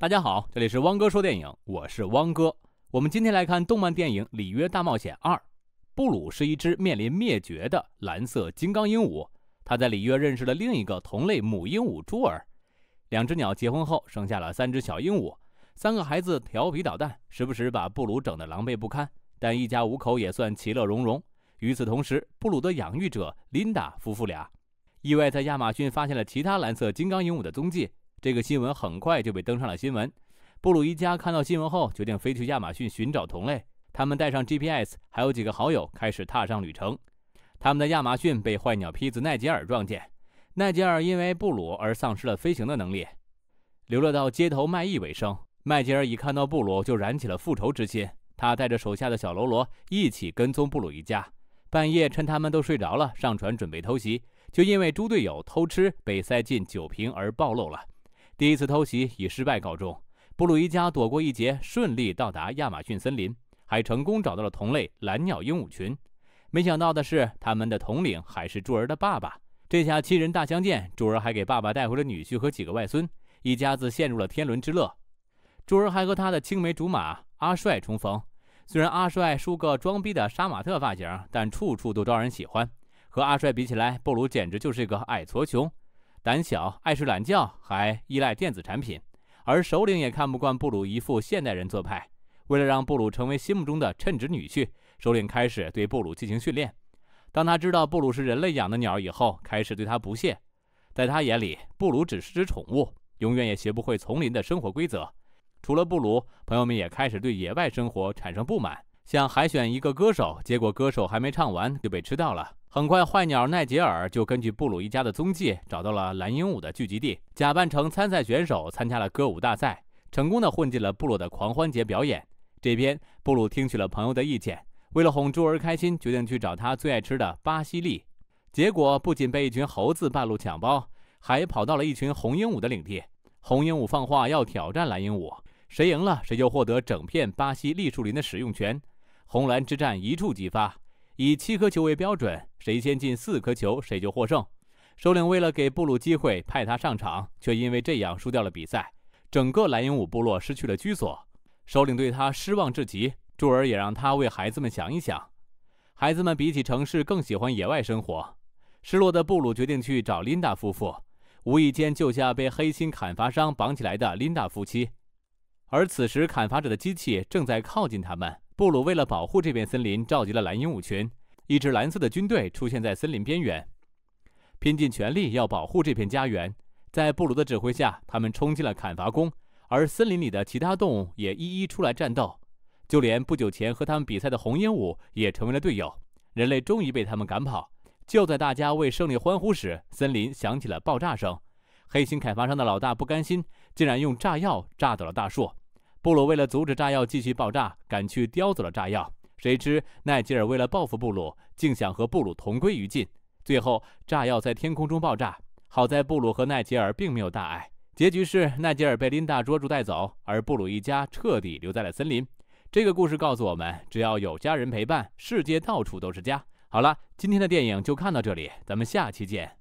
大家好，这里是汪哥说电影，我是汪哥。我们今天来看动漫电影《里约大冒险二》。布鲁是一只面临灭绝的蓝色金刚鹦鹉，他在里约认识了另一个同类母鹦鹉朱尔。两只鸟结婚后生下了三只小鹦鹉，三个孩子调皮捣蛋，时不时把布鲁整得狼狈不堪。但一家五口也算其乐融融。与此同时，布鲁的养育者琳达夫妇俩意外在亚马逊发现了其他蓝色金刚鹦鹉的踪迹。这个新闻很快就被登上了新闻。布鲁一家看到新闻后，决定飞去亚马逊寻找同类。他们带上 GPS，还有几个好友，开始踏上旅程。他们的亚马逊被坏鸟坯子奈吉尔撞见。奈吉尔因为布鲁而丧失了飞行的能力，流落到街头卖艺为生。麦吉尔一看到布鲁，就燃起了复仇之心。他带着手下的小喽啰一起跟踪布鲁一家。半夜趁他们都睡着了，上船准备偷袭，就因为猪队友偷吃被塞进酒瓶而暴露了。第一次偷袭以失败告终，布鲁一家躲过一劫，顺利到达亚马逊森林，还成功找到了同类蓝鸟鹦鹉群。没想到的是，他们的统领还是柱儿的爸爸。这下七人大相见，柱儿还给爸爸带回了女婿和几个外孙，一家子陷入了天伦之乐。柱儿还和他的青梅竹马阿帅重逢，虽然阿帅梳个装逼的杀马特发型，但处处都招人喜欢。和阿帅比起来，布鲁简直就是个矮矬穷。胆小、爱睡懒觉，还依赖电子产品，而首领也看不惯布鲁一副现代人做派。为了让布鲁成为心目中的称职女婿，首领开始对布鲁进行训练。当他知道布鲁是人类养的鸟以后，开始对他不屑。在他眼里，布鲁只是只宠物，永远也学不会丛林的生活规则。除了布鲁，朋友们也开始对野外生活产生不满。想海选一个歌手，结果歌手还没唱完就被吃掉了。很快，坏鸟奈杰尔就根据布鲁一家的踪迹找到了蓝鹦鹉的聚集地，假扮成参赛选手参加了歌舞大赛，成功的混进了布鲁的狂欢节表演。这边，布鲁听取了朋友的意见，为了哄猪儿开心，决定去找他最爱吃的巴西栗。结果不仅被一群猴子半路抢包，还跑到了一群红鹦鹉的领地。红鹦鹉放话要挑战蓝鹦鹉，谁赢了谁就获得整片巴西栗树林的使用权。红蓝之战一触即发。以七颗球为标准，谁先进四颗球，谁就获胜。首领为了给布鲁机会，派他上场，却因为这样输掉了比赛，整个蓝鹦鹉部落失去了居所。首领对他失望至极，朱尔也让他为孩子们想一想。孩子们比起城市更喜欢野外生活。失落的布鲁决定去找琳达夫妇，无意间救下被黑心砍伐商绑起来的琳达夫妻，而此时砍伐者的机器正在靠近他们。布鲁为了保护这片森林，召集了蓝鹦鹉群，一支蓝色的军队出现在森林边缘，拼尽全力要保护这片家园。在布鲁的指挥下，他们冲进了砍伐工，而森林里的其他动物也一一出来战斗，就连不久前和他们比赛的红鹦鹉也成为了队友。人类终于被他们赶跑。就在大家为胜利欢呼时，森林响起了爆炸声。黑心开发商的老大不甘心，竟然用炸药炸倒了大树。布鲁为了阻止炸药继续爆炸，赶去叼走了炸药。谁知奈吉尔为了报复布鲁，竟想和布鲁同归于尽。最后，炸药在天空中爆炸，好在布鲁和奈吉尔并没有大碍。结局是奈吉尔被琳达捉住带走，而布鲁一家彻底留在了森林。这个故事告诉我们，只要有家人陪伴，世界到处都是家。好了，今天的电影就看到这里，咱们下期见。